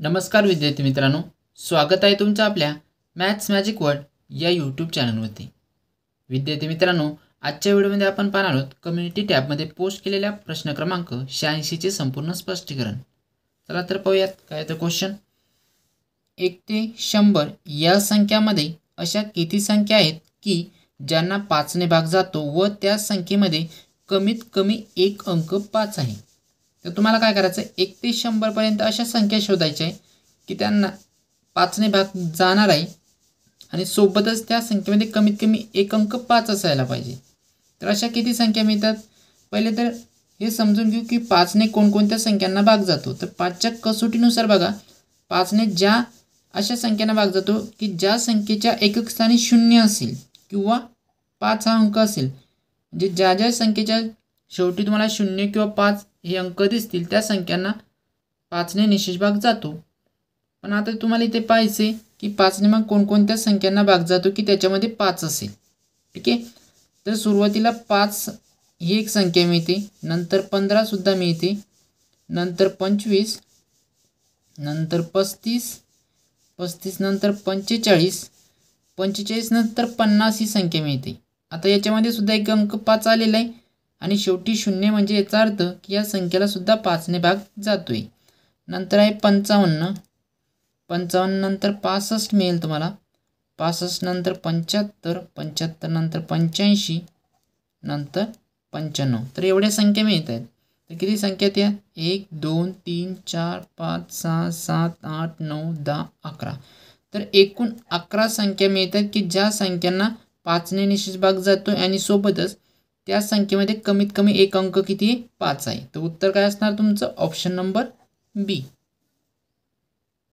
नमस्कार विद्यार्थी मित्रांनो स्वागत आहे तुमचं आपल्या मॅथ्स मॅजिक वर्ड या यूट्यूब चॅनलवरती विद्यार्थी मित्रांनो आजच्या व्हिडिओमध्ये आपण पाहणार आहोत कम्युनिटी टॅबमध्ये पोस्ट केलेल्या प्रश्न क्रमांक शहाऐंशीचे संपूर्ण स्पष्टीकरण चला तर पाहूयात काय तर क्वेश्चन एक ते शंभर या संख्यामध्ये अशा किती संख्या आहेत की ज्यांना पाचने भाग जातो व त्या संख्येमध्ये कमीत कमी एक अंक पाच आहे तर तुम्हाला काय करायचं आहे एक शंभरपर्यंत अशा संख्या शोधायच्या आहे की त्यांना पाचने भाग जाणार आहे आणि सोबतच त्या संख्येमध्ये कमीत कमी एक अंक पाच असायला पाहिजे तर अशा किती संख्या मिळतात पहिले तर हे समजून घेऊ की पाचने कोणकोणत्या संख्यांना भाग जातो तर पाचच्या कसोटीनुसार बघा पाचने ज्या अशा संख्यांना भाग जातो की ज्या संख्येच्या एकक स्थानी शून्य असेल किंवा पाच हा अंक असेल म्हणजे ज्या ज्या संख्येच्या शेवटी तुम्हाला शून्य किंवा पाच हे अंक दिसतील त्या संख्यांना पाचने निशेष भाग जातो पण आता तुम्हाला इथे पाहायचे की पाचने मग कोणकोणत्या संख्यांना भाग जातो की त्याच्यामध्ये पाच असेल ठीक आहे तर सुरुवातीला पाच ही एक संख्या मिळते नंतर पंधरासुद्धा मिळते नंतर पंचवीस नंतर पस्तीस पस्तीस नंतर पंचेचाळीस पंचेचाळीस नंतर पन्नास ही संख्या मिळते आता याच्यामध्ये सुद्धा एक अंक पाच आलेला आहे आणि शेवटी शून्य म्हणजे याचा अर्थ की या संख्येलासुद्धा पाचने भाग जातो आहे नंतर आहे पंचावन्न पंचावन्न नंतर पासष्ट मिळेल तुम्हाला पासष्ट नंतर पंच्याहत्तर पंच्याहत्तर नंतर पंच्याऐंशी नंतर पंच्याण्णव तर एवढ्या संख्या मिळत आहेत तर किती संख्या त्या एक दोन तीन चार पाच सहा सात आठ नऊ दहा अकरा तर एकूण अकरा संख्या मिळत आहेत की ज्या संख्यांना पाचने निश्चित भाग जातो आणि सोबतच त्या संख्येमध्ये कमीत कमी एक अंक किती पाच आहे तर उत्तर काय असणार तुमचं ऑप्शन नंबर बी